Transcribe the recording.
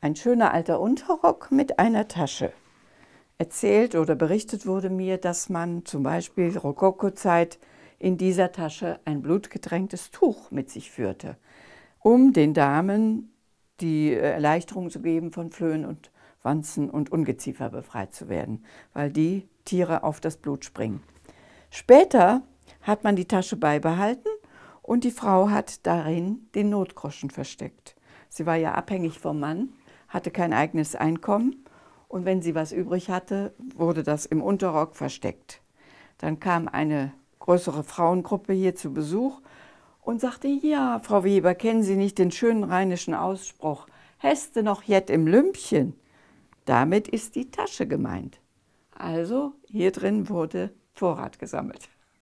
Ein schöner alter Unterrock mit einer Tasche. Erzählt oder berichtet wurde mir, dass man zum Beispiel Rokoko-Zeit in dieser Tasche ein blutgedrängtes Tuch mit sich führte, um den Damen die Erleichterung zu geben, von Flöhen und Wanzen und Ungeziefer befreit zu werden, weil die Tiere auf das Blut springen. Später hat man die Tasche beibehalten und die Frau hat darin den Notgroschen versteckt. Sie war ja abhängig vom Mann hatte kein eigenes Einkommen und wenn sie was übrig hatte, wurde das im Unterrock versteckt. Dann kam eine größere Frauengruppe hier zu Besuch und sagte, ja, Frau Weber, kennen Sie nicht den schönen rheinischen Ausspruch, Heste noch jet im Lümpchen? Damit ist die Tasche gemeint. Also hier drin wurde Vorrat gesammelt.